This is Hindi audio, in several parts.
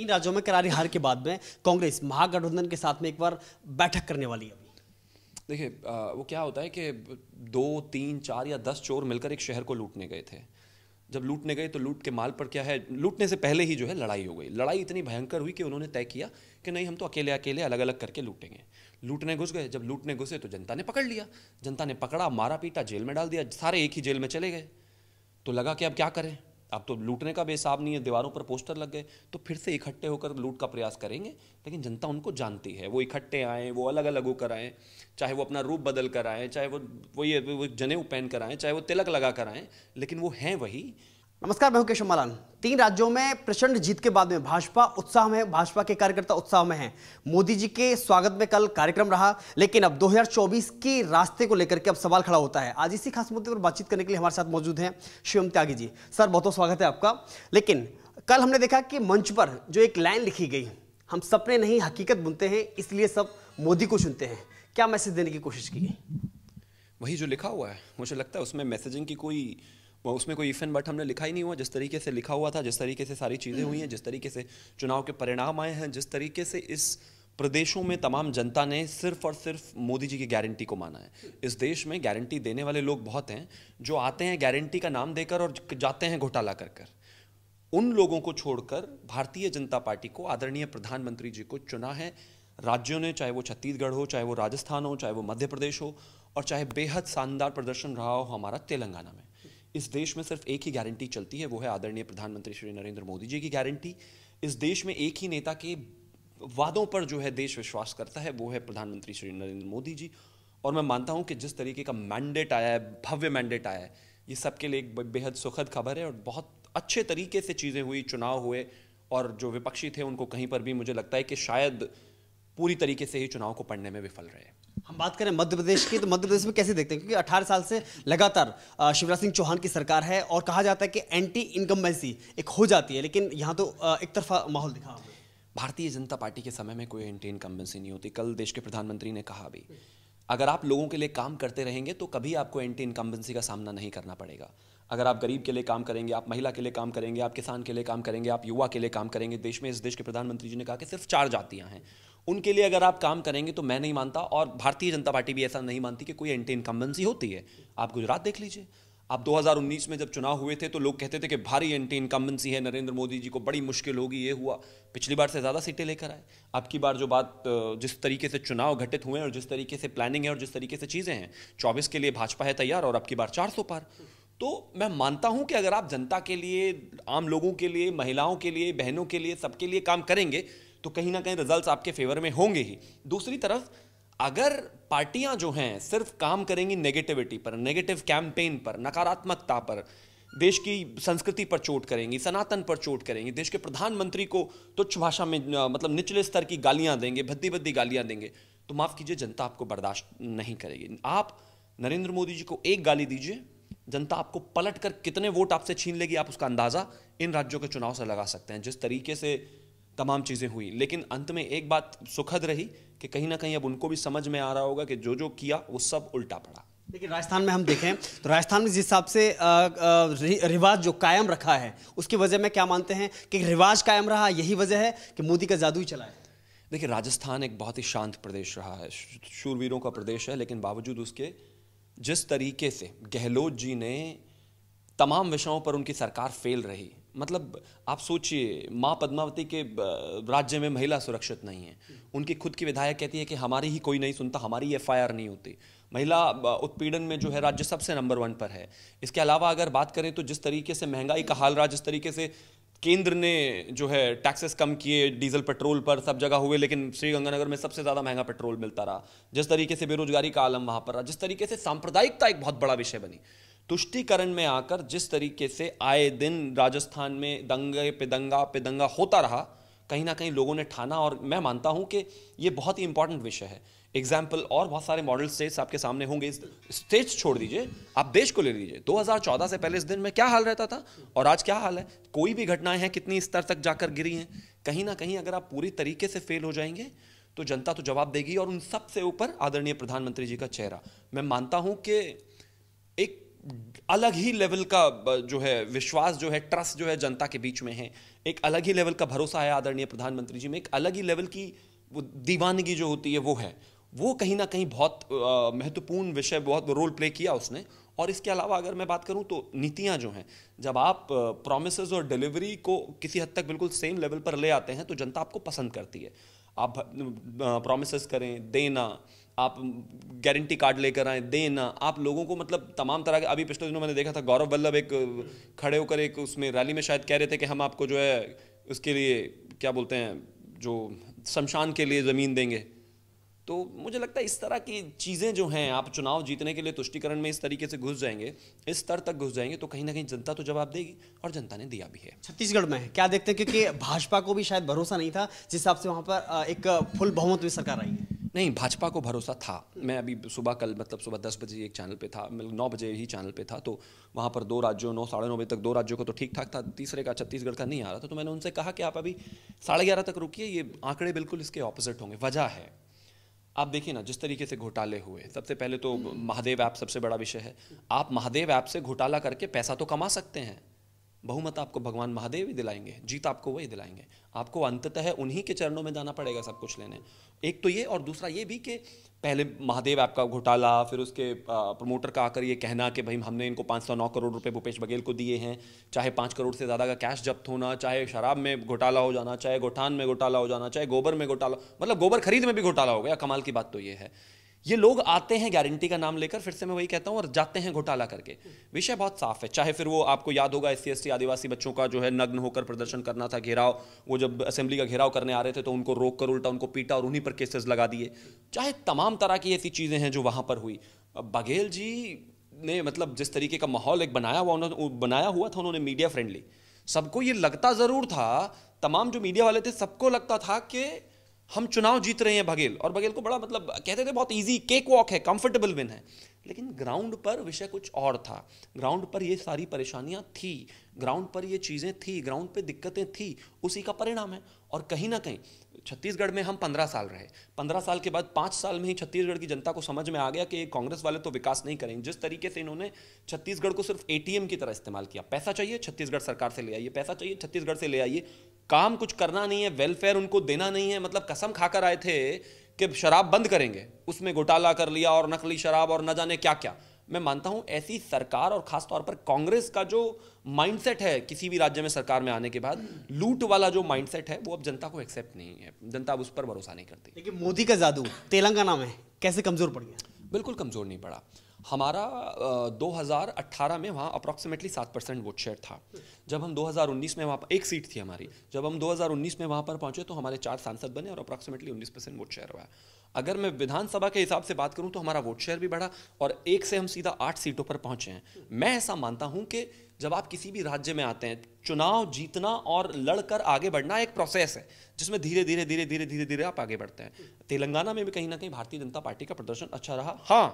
तीन राज्यों में करारी हार के बाद में कांग्रेस महागठबंधन के साथ में एक बार बैठक करने वाली है देखिए वो क्या होता है कि दो तीन चार या दस चोर मिलकर एक शहर को लूटने गए थे जब लूटने गए तो लूट के माल पर क्या है लूटने से पहले ही जो है लड़ाई हो गई लड़ाई इतनी भयंकर हुई कि उन्होंने तय किया कि नहीं हम तो अकेले अकेले अलग अलग करके लूटेंगे लूटने घुस गए जब लूटने घुसे तो जनता ने पकड़ लिया जनता ने पकड़ा मारा पीटा जेल में डाल दिया सारे एक ही जेल में चले गए तो लगा कि अब क्या करें अब तो लूटने का बेसाब नहीं है दीवारों पर पोस्टर लग गए तो फिर से इकट्ठे होकर लूट का प्रयास करेंगे लेकिन जनता उनको जानती है वो इकट्ठे आएँ वो अलग अलग होकर आएँ चाहे वो अपना रूप बदल कर आएँ चाहे वो वो ये वो पहन कर आएँ चाहे वो तिलक लगा कर आएँ लेकिन वो हैं वही नमस्कार मैं हूं मलान तीन राज्यों में प्रचंड जीत के बाद में भाजपा उत्साह में भाजपा के कार्यकर्ता उत्साह में हैं मोदी जी के स्वागत में कल कार्यक्रम रहा लेकिन अब 2024 के रास्ते को लेकर के अब सवाल खड़ा होता है आज इसी खास मुद्दे पर बातचीत करने के लिए हमारे साथ मौजूद हैं शिवम त्यागी जी सर बहुत बहुत स्वागत है आपका लेकिन कल हमने देखा कि मंच पर जो एक लाइन लिखी गई हम सपने नहीं हकीकत बुनते हैं इसलिए सब मोदी को चुनते हैं क्या मैसेज देने की कोशिश की गई वही जो लिखा हुआ है मुझे लगता है उसमें मैसेजिंग की कोई उसमें कोई इफ एंड बट हमने लिखा ही नहीं हुआ जिस तरीके से लिखा हुआ था जिस तरीके से सारी चीज़ें हुई हैं जिस तरीके से चुनाव के परिणाम आए हैं जिस तरीके से इस प्रदेशों में तमाम जनता ने सिर्फ और सिर्फ मोदी जी की गारंटी को माना है इस देश में गारंटी देने वाले लोग बहुत हैं जो आते हैं गारंटी का नाम देकर और जाते हैं घोटाला कर कर उन लोगों को छोड़कर भारतीय जनता पार्टी को आदरणीय प्रधानमंत्री जी को चुना है राज्यों ने चाहे वो छत्तीसगढ़ हो चाहे वो राजस्थान हो चाहे वो मध्य प्रदेश हो और चाहे बेहद शानदार प्रदर्शन रहा हो हमारा तेलंगाना में इस देश में सिर्फ एक ही गारंटी चलती है वो है आदरणीय प्रधानमंत्री श्री नरेंद्र मोदी जी की गारंटी इस देश में एक ही नेता के वादों पर जो है देश विश्वास करता है वो है प्रधानमंत्री श्री नरेंद्र मोदी जी और मैं मानता हूँ कि जिस तरीके का मैंडेट आया है भव्य मैंडेट आया है ये सबके लिए एक बेहद सुखद खबर है और बहुत अच्छे तरीके से चीज़ें हुई चुनाव हुए और जो विपक्षी थे उनको कहीं पर भी मुझे लगता है कि शायद पूरी तरीके से ही चुनाव को पढ़ने में विफल रहे हम बात करें मध्य प्रदेश की तो मध्य प्रदेश में कैसे देखते हैं क्योंकि 18 साल से लगातार शिवराज सिंह चौहान की सरकार है और कहा जाता है कि एंटी इनकम्बेंसी एक हो जाती है लेकिन यहाँ तो एक तरफा माहौल दिखा भारतीय जनता पार्टी के समय में कोई एंटी इनकम्बेंसी नहीं होती कल देश के प्रधानमंत्री ने कहा भी अगर आप लोगों के लिए काम करते रहेंगे तो कभी आपको एंटी इनकम्बेंसी का सामना नहीं करना पड़ेगा अगर आप गरीब के लिए काम करेंगे आप महिला के लिए काम करेंगे आप किसान के लिए काम करेंगे आप युवा के लिए काम करेंगे देश में इस देश के प्रधानमंत्री जी ने कहा कि सिर्फ चार जातियाँ हैं उनके लिए अगर आप काम करेंगे तो मैं नहीं मानता और भारतीय जनता पार्टी भी ऐसा नहीं मानती कि कोई एंटी इनकम्बेंसी होती है आप गुजरात देख लीजिए आप 2019 में जब चुनाव हुए थे तो लोग कहते थे कि भारी एंटी इनकम्बेंसी है नरेंद्र मोदी जी को बड़ी मुश्किल होगी ये हुआ पिछली बार से ज़्यादा सीटें लेकर आए अब की बार जो बात जिस तरीके से चुनाव घटित हुए हैं और जिस तरीके से प्लानिंग है और जिस तरीके से चीज़ें हैं चौबीस के लिए भाजपा है तैयार और अब की बार चार पार तो मैं मानता हूं कि अगर आप जनता के लिए आम लोगों के लिए महिलाओं के लिए बहनों के लिए सबके लिए काम करेंगे तो कहीं ना कहीं रिजल्ट्स आपके फेवर में होंगे ही दूसरी तरफ अगर पार्टियां जो हैं सिर्फ काम करेंगी नेगेटिविटी पर नेगेटिव कैंपेन पर नकारात्मकता पर देश की संस्कृति पर चोट करेंगी सनातन पर चोट करेंगी देश के प्रधानमंत्री को तुच्छ भाषा में मतलब निचले स्तर की गालियां देंगे भद्दी भद्दी गालियां देंगे तो माफ़ कीजिए जनता आपको बर्दाश्त नहीं करेगी आप नरेंद्र मोदी जी को एक गाली दीजिए जनता आपको पलट कर कितने वोट आपसे छीन लेगी आप उसका अंदाज़ा इन राज्यों के चुनाव से लगा सकते हैं जिस तरीके से तमाम चीज़ें हुई लेकिन अंत में एक बात सुखद रही कि कहीं ना कहीं अब उनको भी समझ में आ रहा होगा कि जो जो किया वो सब उल्टा पड़ा लेकिन राजस्थान में हम देखें तो राजस्थान में जिस हिसाब से रिवाज जो कायम रखा है उसकी वजह में क्या मानते हैं कि रिवाज कायम रहा यही वजह है कि मोदी का जादू ही चला है देखिए राजस्थान एक बहुत ही शांत प्रदेश रहा है शूरवीरों का प्रदेश है लेकिन बावजूद उसके जिस तरीके से गहलोत जी ने तमाम विषयों पर उनकी सरकार फेल रही मतलब आप सोचिए माँ पद्मावती के राज्य में महिला सुरक्षित नहीं है उनकी खुद की विधायक कहती है कि हमारी ही कोई नहीं सुनता हमारी एफ नहीं होती महिला उत्पीड़न में जो है राज्य सबसे नंबर वन पर है इसके अलावा अगर बात करें तो जिस तरीके से महंगाई का हाल रहा जिस तरीके से केंद्र ने जो है टैक्सेस कम किए डीजल पेट्रोल पर सब जगह हुए लेकिन श्रीगंगानगर में सबसे ज़्यादा महंगा पेट्रोल मिलता रहा जिस तरीके से बेरोजगारी का आलम वहाँ पर रहा जिस तरीके से सांप्रदायिकता एक बहुत बड़ा विषय बनी तुष्टिकरण में आकर जिस तरीके से आए दिन राजस्थान में दंगे पे दंगा पे दंगा होता रहा कहीं ना कहीं लोगों ने ठाना और मैं मानता हूं कि ये बहुत ही इंपॉर्टेंट विषय है एग्जाम्पल और बहुत सारे मॉडल स्टेट्स आपके सामने होंगे स्टेट्स छोड़ दीजिए आप देश को ले लीजिए 2014 से पहले इस दिन में क्या हाल रहता था और आज क्या हाल है कोई भी घटनाएं हैं कितनी स्तर तक जाकर गिरी हैं कहीं ना कहीं अगर आप पूरी तरीके से फेल हो जाएंगे तो जनता तो जवाब देगी और उन सबसे ऊपर आदरणीय प्रधानमंत्री जी का चेहरा मैं मानता हूं कि एक अलग ही लेवल का जो है विश्वास जो है ट्रस्ट जो है जनता के बीच में है एक अलग ही लेवल का भरोसा है आदरणीय प्रधानमंत्री जी में एक अलग ही लेवल की वो दीवानगी जो होती है वो है वो कहीं ना कहीं बहुत महत्वपूर्ण विषय बहुत रोल प्ले किया उसने और इसके अलावा अगर मैं बात करूं तो नीतियां जो हैं जब आप प्रोमिस और डिलीवरी को किसी हद तक बिल्कुल सेम लेवल पर ले आते हैं तो जनता आपको पसंद करती है आप प्रोमिस करें देना आप गारंटी कार्ड लेकर आए देना आप लोगों को मतलब तमाम तरह के अभी पिछले दिनों मैंने देखा था गौरव वल्लभ एक खड़े होकर एक उसमें रैली में शायद कह रहे थे कि हम आपको जो है उसके लिए क्या बोलते हैं जो शमशान के लिए ज़मीन देंगे तो मुझे लगता है इस तरह की चीज़ें जो हैं आप चुनाव जीतने के लिए तुष्टिकरण में इस तरीके से घुस जाएंगे इस स्तर तक घुस जाएंगे तो कहीं ना कहीं जनता तो जवाब देगी और जनता ने दिया भी है छत्तीसगढ़ में क्या देखते हैं क्योंकि भाजपा को भी शायद भरोसा नहीं था जिस हिसाब से वहाँ पर एक फुल बहुमत में सरकार आई है नहीं भाजपा को भरोसा था मैं अभी सुबह कल मतलब सुबह दस बजे एक चैनल पे था मतलब नौ बजे ही चैनल पे था तो वहाँ पर दो राज्यों नौ साढ़े नौ बजे तक दो राज्यों को तो ठीक ठाक था तीसरे का छत्तीसगढ़ का नहीं आ रहा था तो मैंने उनसे कहा कि आप अभी साढ़े ग्यारह तक रुकिए ये आंकड़े बिल्कुल इसके ऑपोजिट होंगे वजह है आप देखिए ना जिस तरीके से घोटाले हुए सबसे पहले तो महादेव ऐप सबसे बड़ा विषय है आप महादेव ऐप से घोटाला करके पैसा तो कमा सकते हैं बहुमत आपको भगवान महादेव ही दिलाएंगे जीत आपको वही दिलाएंगे आपको अंततः उन्हीं के चरणों में जाना पड़ेगा सब कुछ लेने एक तो ये और दूसरा ये भी कि पहले महादेव आपका घोटाला फिर उसके प्रमोटर का आकर ये कहना कि भाई हमने इनको पाँच सौ नौ करोड़ रुपए भूपेश बघेल को दिए हैं चाहे पाँच करोड़ से ज़्यादा का कैश जब्त होना चाहे शराब में घोटाला हो जाना चाहे गोठान में घोटाला हो जाना चाहे गोबर में घोटाला मतलब गोबर खरीद में भी घोटाला हो गया कमाल की बात तो ये है ये लोग आते हैं गारंटी का नाम लेकर फिर से मैं वही कहता हूँ और जाते हैं घोटाला करके विषय बहुत साफ है चाहे फिर वो आपको याद होगा एस सी आदिवासी बच्चों का जो है नग्न होकर प्रदर्शन करना था घेराव वो जब असेंबली का घेराव करने आ रहे थे तो उनको रोक कर उल्टा उनको पीटा और उन्हीं पर केसेस लगा दिए चाहे तमाम तरह की ऐसी चीज़ें हैं जो वहाँ पर हुई बघेल जी ने मतलब जिस तरीके का माहौल एक बनाया हुआ उन्होंने बनाया हुआ था उन्होंने मीडिया फ्रेंडली सबको ये लगता ज़रूर था तमाम जो मीडिया वाले थे सबको लगता था कि हम चुनाव जीत रहे हैं बघेल और बघेल को बड़ा मतलब कहते थे बहुत ईजी केक वॉक है कंफर्टेबल विन है लेकिन ग्राउंड पर विषय कुछ और था ग्राउंड पर ये सारी परेशानियां थी ग्राउंड पर ये चीज़ें थी ग्राउंड पे दिक्कतें थी उसी का परिणाम है और कहीं ना कहीं छत्तीसगढ़ में हम पंद्रह साल रहे पंद्रह साल के बाद पाँच साल में ही छत्तीसगढ़ की जनता को समझ में आ गया कि कांग्रेस वाले तो विकास नहीं करेंगे जिस तरीके से इन्होंने छत्तीसगढ़ को सिर्फ ए की तरह इस्तेमाल किया पैसा चाहिए छत्तीसगढ़ सरकार से ले आइए पैसा चाहिए छत्तीसगढ़ से ले आइए काम कुछ करना नहीं है वेलफेयर उनको देना नहीं है मतलब कसम खाकर आए थे कि शराब बंद करेंगे उसमें घोटाला कर लिया और नकली शराब और न जाने क्या क्या मैं मानता हूं ऐसी सरकार और खासतौर पर कांग्रेस का जो माइंडसेट है किसी भी राज्य में सरकार में आने के बाद लूट वाला जो माइंडसेट है वो अब जनता को एक्सेप्ट नहीं है जनता अब उस पर भरोसा नहीं करती लेकिन मोदी का जादू तेलंगाना में कैसे कमजोर पड़ गया बिल्कुल कमजोर नहीं पड़ा हमारा 2018 में वहाँ अप्रॉक्सीमेटली सात परसेंट वोट शेयर था जब हम 2019 में वहाँ एक सीट थी हमारी जब हम 2019 में वहाँ पर पहुँचे तो हमारे चार सांसद बने और अप्रॉक्सीमेटली 19 परसेंट वोट शेयर हुआ अगर मैं विधानसभा के हिसाब से बात करूँ तो हमारा वोट शेयर भी बढ़ा और एक से हम सीधा आठ सीटों पर पहुँचे हैं मैं ऐसा मानता हूँ कि जब आप किसी भी राज्य में आते हैं चुनाव जीतना और लड़कर आगे बढ़ना एक प्रोसेस है जिसमें धीरे धीरे धीरे धीरे धीरे धीरे आप आगे बढ़ते हैं तेलंगाना में भी कहीं ना कहीं भारतीय जनता पार्टी का प्रदर्शन अच्छा रहा हाँ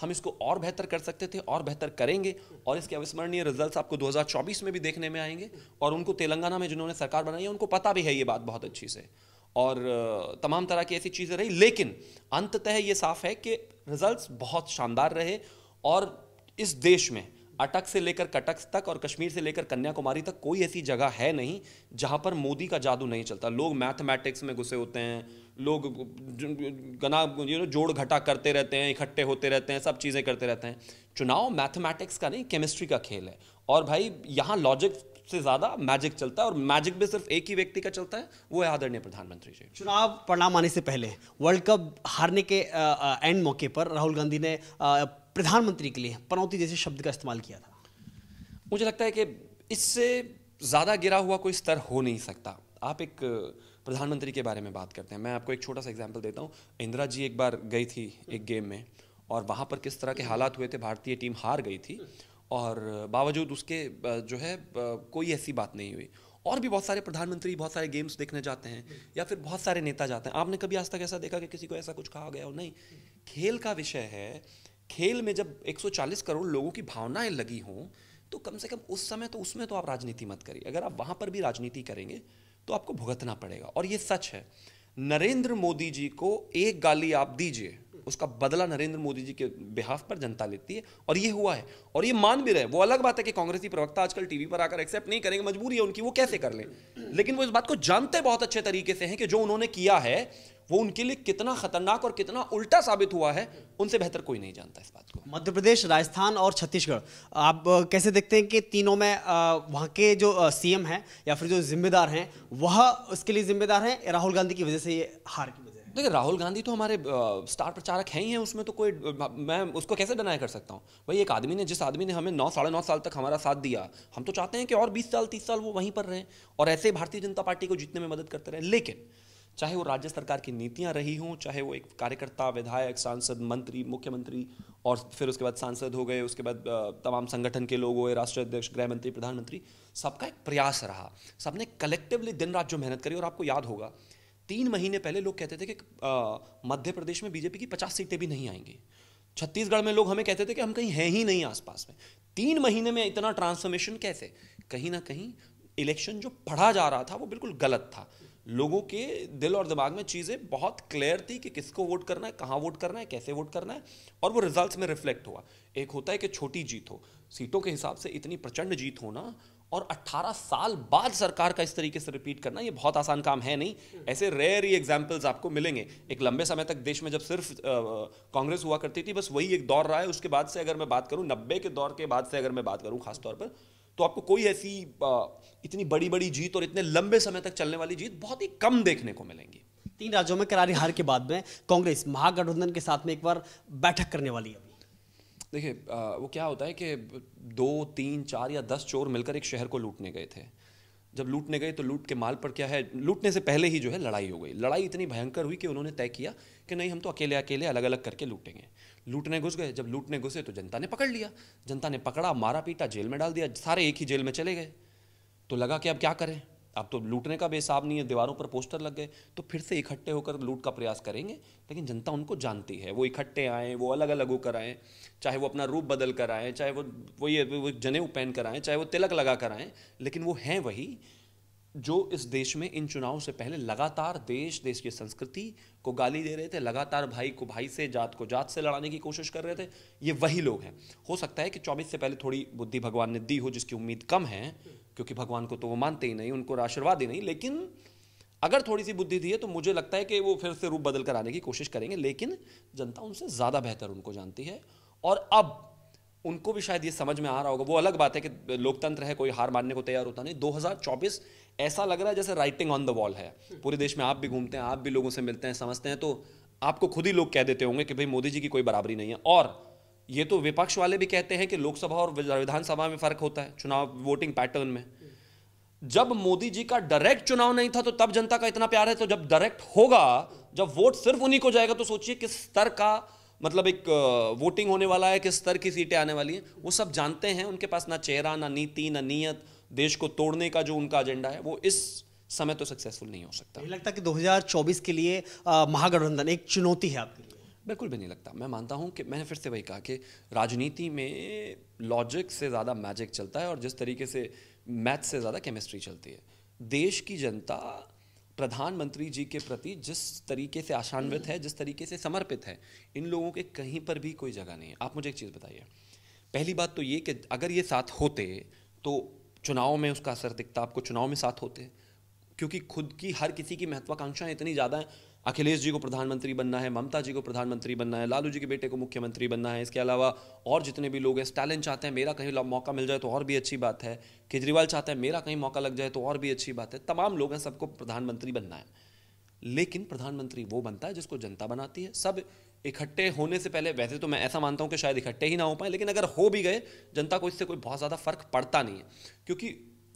हम इसको और बेहतर कर सकते थे और बेहतर करेंगे और इसके अविस्मरणीय रिजल्ट्स आपको 2024 में भी देखने में आएंगे और उनको तेलंगाना में जिन्होंने सरकार बनाई है उनको पता भी है ये बात बहुत अच्छी से और तमाम तरह की ऐसी चीज़ें रही लेकिन अंततः ये साफ है कि रिजल्ट बहुत शानदार रहे और इस देश में अटक से लेकर कटक तक और कश्मीर से लेकर कन्याकुमारी तक कोई ऐसी जगह है नहीं जहाँ पर मोदी का जादू नहीं चलता लोग मैथमेटिक्स में घुसे होते हैं लोग गना यू नो जोड़ घटा करते रहते हैं इकट्ठे होते रहते हैं सब चीज़ें करते रहते हैं चुनाव मैथमेटिक्स का नहीं केमिस्ट्री का खेल है और भाई यहाँ लॉजिक से ज्यादा मैजिक चलता है और मैजिक भी सिर्फ एक ही व्यक्ति का चलता है वो है आदरणीय प्रधानमंत्री जी चुनाव परिणाम आने से पहले वर्ल्ड कप हारने के एंड मौके पर राहुल गांधी ने प्रधानमंत्री के लिए पनौती जैसे शब्द का इस्तेमाल किया था मुझे लगता है कि इससे ज़्यादा गिरा हुआ कोई स्तर हो नहीं सकता आप एक प्रधानमंत्री के बारे में बात करते हैं मैं आपको एक छोटा सा एग्जाम्पल देता हूँ इंदिरा जी एक बार गई थी एक गेम में और वहाँ पर किस तरह के हालात हुए थे भारतीय टीम हार गई थी और बावजूद उसके जो है कोई ऐसी बात नहीं हुई और भी बहुत सारे प्रधानमंत्री बहुत सारे गेम्स देखने जाते हैं या फिर बहुत सारे नेता जाते हैं आपने कभी आज तक ऐसा देखा कि किसी को ऐसा कुछ कहा गया हो नहीं खेल का विषय है खेल में जब 140 करोड़ लोगों की भावनाएं लगी हों तो कम से कम उस समय तो उसमें तो आप राजनीति मत करिए अगर आप वहाँ पर भी राजनीति करेंगे तो आपको भुगतना पड़ेगा और ये सच है नरेंद्र मोदी जी को एक गाली आप दीजिए उसका बदला नरेंद्र मोदी जी के बिहाफ पर जनता लेती है और ये हुआ है और ये मान भी रहे वो अलग बात है कि कांग्रेसी प्रवक्ता आजकल टीवी पर आकर एक्सेप्ट नहीं करेंगे मजबूरी है उनकी वो कैसे कर लें लेकिन वो इस बात को जानते बहुत अच्छे तरीके से हैं कि जो उन्होंने किया है वो उनके लिए कितना खतरनाक और कितना उल्टा साबित हुआ है उनसे बेहतर कोई नहीं जानता इस बात को मध्य प्रदेश राजस्थान और छत्तीसगढ़ आप कैसे देखते हैं कि तीनों में वहाँ के जो सीएम हैं या फिर जो जिम्मेदार हैं वह उसके लिए जिम्मेदार हैं राहुल गांधी की वजह से ये हार की देखिए राहुल गांधी तो हमारे स्टार प्रचारक हैं ही हैं उसमें तो कोई मैं उसको कैसे बनाया कर सकता हूँ भाई एक आदमी ने जिस आदमी ने हमें नौ साढ़े नौ साल तक हमारा साथ दिया हम तो चाहते हैं कि और बीस साल तीस साल वो वहीं पर रहें और ऐसे ही भारतीय जनता पार्टी को जीतने में मदद करते रहें लेकिन चाहे वो राज्य सरकार की नीतियाँ रही हों चाहे वो एक कार्यकर्ता विधायक सांसद मंत्री मुख्यमंत्री और फिर उसके बाद सांसद हो गए उसके बाद तमाम संगठन के लोग हुए राष्ट्रीय अध्यक्ष गृह मंत्री प्रधानमंत्री सबका एक प्रयास रहा सबने कलेक्टिवली दिन रात जो मेहनत करी और आपको याद होगा तीन महीने पहले लोग कहते थे कि मध्य प्रदेश में बीजेपी की पचास सीटें भी नहीं आएंगी छत्तीसगढ़ में लोग हमें कहते थे कि हम कहीं हैं ही नहीं आसपास में तीन महीने में इतना ट्रांसफॉर्मेशन कैसे कहीं ना कहीं इलेक्शन जो पढ़ा जा रहा था वो बिल्कुल गलत था लोगों के दिल और दिमाग में चीज़ें बहुत क्लियर थी कि किसको वोट करना है कहाँ वोट करना है कैसे वोट करना है और वो रिजल्ट्स में रिफ्लेक्ट हुआ एक होता है कि छोटी जीत हो सीटों के हिसाब से इतनी प्रचंड जीत होना और 18 साल बाद सरकार का इस तरीके से रिपीट करना ये बहुत आसान काम है नहीं ऐसे रेयर ही एग्जाम्पल्स आपको मिलेंगे एक लंबे समय तक देश में जब सिर्फ कांग्रेस हुआ करती थी बस वही एक दौर रहा है उसके बाद से अगर मैं बात करूँ नब्बे के दौर के बाद से अगर मैं बात करूँ खासतौर पर तो आपको कोई ऐसी आ, इतनी बड़ी बड़ी जीत और इतने लंबे समय तक चलने वाली जीत बहुत ही कम देखने को मिलेंगी तीन राज्यों में करारी हार के बाद में कांग्रेस महागठबंधन के साथ में एक बार बैठक करने वाली है देखिए वो क्या होता है कि दो तीन चार या दस चोर मिलकर एक शहर को लूटने गए थे जब लूटने गए तो लूट के माल पर क्या है लूटने से पहले ही जो है लड़ाई हो गई लड़ाई इतनी भयंकर हुई कि उन्होंने तय किया कि नहीं हम तो अकेले अकेले अलग अलग करके लूटेंगे लूटने घुस गए जब लूटने घुसे तो जनता ने पकड़ लिया जनता ने पकड़ा मारा पीटा जेल में डाल दिया सारे एक ही जेल में चले गए तो लगा कि अब क्या करें अब तो लूटने का बेसाब नहीं है दीवारों पर पोस्टर लग गए तो फिर से इकट्ठे होकर लूट का प्रयास करेंगे लेकिन जनता उनको जानती है वो इकट्ठे आएँ वो अलग अलग होकर आएँ चाहे वो अपना रूप बदल कर आएँ चाहे वो वो ये वो जनेऊ पहन कर आएँ चाहे वो तिलक लगा कर आएँ लेकिन वो हैं वही जो इस देश में इन चुनाव से पहले लगातार देश देश की संस्कृति को गाली दे रहे थे लगातार भाई को भाई से जात को जात से लड़ाने की कोशिश कर रहे थे ये वही लोग हैं हो सकता है कि चौबीस से पहले थोड़ी बुद्धि भगवान ने दी हो जिसकी उम्मीद कम है क्योंकि भगवान को तो वो मानते ही नहीं उनको आशीर्वाद ही नहीं लेकिन अगर थोड़ी सी बुद्धि दी है तो मुझे लगता है कि वो फिर से रूप बदल कर आने की कोशिश करेंगे लेकिन जनता उनसे ज़्यादा बेहतर उनको जानती है और अब उनको भी शायद ये समझ में आ रहा होगा वो अलग बात है कि लोकतंत्र है कोई हार मानने को तैयार होता नहीं 2024 ऐसा लग रहा है जैसे राइटिंग ऑन द वॉल है पूरे देश में आप भी घूमते हैं आप भी लोगों से मिलते हैं समझते हैं तो आपको खुद ही लोग कह देते होंगे कि भाई मोदी जी की कोई बराबरी नहीं है और ये तो विपक्ष वाले भी कहते हैं कि लोकसभा और विधानसभा में फर्क होता है चुनाव वोटिंग पैटर्न में जब मोदी जी का डायरेक्ट चुनाव नहीं था तो तब जनता का इतना प्यार है तो जब डायरेक्ट होगा जब वोट सिर्फ उन्हीं को जाएगा तो सोचिए किस स्तर का मतलब एक वोटिंग होने वाला है किस स्तर की सीटें आने वाली हैं वो सब जानते हैं उनके पास ना चेहरा ना नीति ना नीयत देश को तोड़ने का जो उनका एजेंडा है वो इस समय तो सक्सेसफुल नहीं हो सकता मुझे लगता है कि 2024 के लिए महागठबंधन एक चुनौती है आपके लिए बिल्कुल भी नहीं लगता मैं मानता हूँ कि मैंने फिर से वही कहा कि राजनीति में लॉजिक से ज़्यादा मैजिक चलता है और जिस तरीके से मैथ से ज़्यादा केमिस्ट्री चलती है देश की जनता प्रधानमंत्री जी के प्रति जिस तरीके से आशान्वित है जिस तरीके से समर्पित है इन लोगों के कहीं पर भी कोई जगह नहीं है आप मुझे एक चीज़ बताइए पहली बात तो ये कि अगर ये साथ होते तो चुनाव में उसका असर दिखता आपको चुनाव में साथ होते क्योंकि खुद की हर किसी की महत्वाकांक्षाएं इतनी ज़्यादा हैं अखिलेश जी को प्रधानमंत्री बनना है ममता जी को प्रधानमंत्री बनना है लालू जी के बेटे को मुख्यमंत्री बनना है इसके अलावा और जितने भी लोग हैं स्टालिन चाहते हैं मेरा कहीं मौका मिल जाए तो और भी अच्छी बात है केजरीवाल चाहते हैं मेरा कहीं मौका लग जाए तो और भी अच्छी बात है तमाम लोग हैं सबको प्रधानमंत्री बनना है लेकिन प्रधानमंत्री वो बनता है जिसको जनता बनाती है सब इकट्ठे होने से पहले वैसे तो मैं ऐसा मानता हूँ कि शायद इकट्ठे ही ना हो पाए लेकिन अगर हो भी गए जनता को इससे कोई बहुत ज़्यादा फर्क पड़ता नहीं है क्योंकि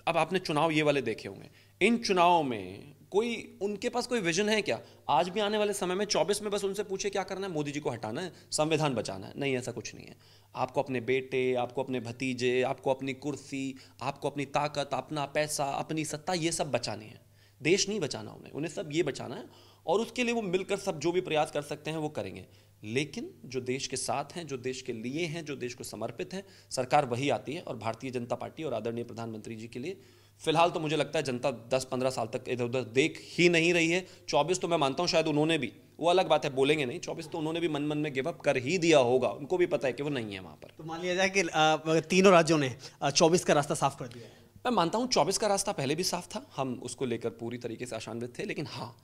अब आपने चुनाव ये वाले देखे होंगे इन चुनावों में कोई उनके पास कोई विजन है क्या आज भी आने वाले समय में चौबीस में बस उनसे पूछे क्या करना है मोदी जी को हटाना है संविधान बचाना है नहीं ऐसा कुछ नहीं है आपको अपने बेटे आपको अपने भतीजे आपको अपनी कुर्सी आपको अपनी ताकत अपना पैसा अपनी सत्ता ये सब बचानी है देश नहीं बचाना उन्हें उन्हें सब ये बचाना है और उसके लिए वो मिलकर सब जो भी प्रयास कर सकते हैं वो करेंगे लेकिन जो देश के साथ हैं जो देश के लिए हैं जो देश को समर्पित हैं सरकार वही आती है और भारतीय जनता पार्टी और आदरणीय प्रधानमंत्री जी के लिए फिलहाल तो मुझे लगता है जनता 10-15 साल तक इधर उधर देख ही नहीं रही है 24 तो मैं मानता हूँ शायद उन्होंने भी वो अलग बात है बोलेंगे नहीं 24 तो उन्होंने भी मन मन में गिव अप कर ही दिया होगा उनको भी पता है कि वो नहीं है वहाँ पर तो मान लिया जाए कि तीनों राज्यों ने चौबीस का रास्ता साफ कर दिया मैं मानता हूँ चौबीस का रास्ता पहले भी साफ था हम उसको लेकर पूरी तरीके से आशान्वित थे लेकिन हाँ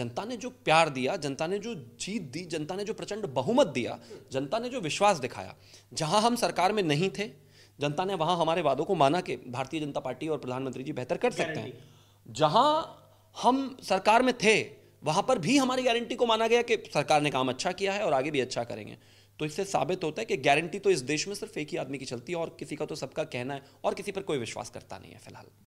जनता ने जो प्यार दिया जनता ने जो जीत दी जनता ने जो प्रचंड बहुमत दिया जनता ने जो विश्वास दिखाया जहां हम सरकार में नहीं थे जनता ने वहाँ हमारे वादों को माना कि भारतीय जनता पार्टी और प्रधानमंत्री जी बेहतर कर सकते हैं जहाँ हम सरकार में थे वहाँ पर भी हमारी गारंटी को माना गया कि सरकार ने काम अच्छा किया है और आगे भी अच्छा करेंगे तो इससे साबित होता है कि गारंटी तो इस देश में सिर्फ एक ही आदमी की चलती है और किसी का तो सबका कहना है और किसी पर कोई विश्वास करता नहीं है फिलहाल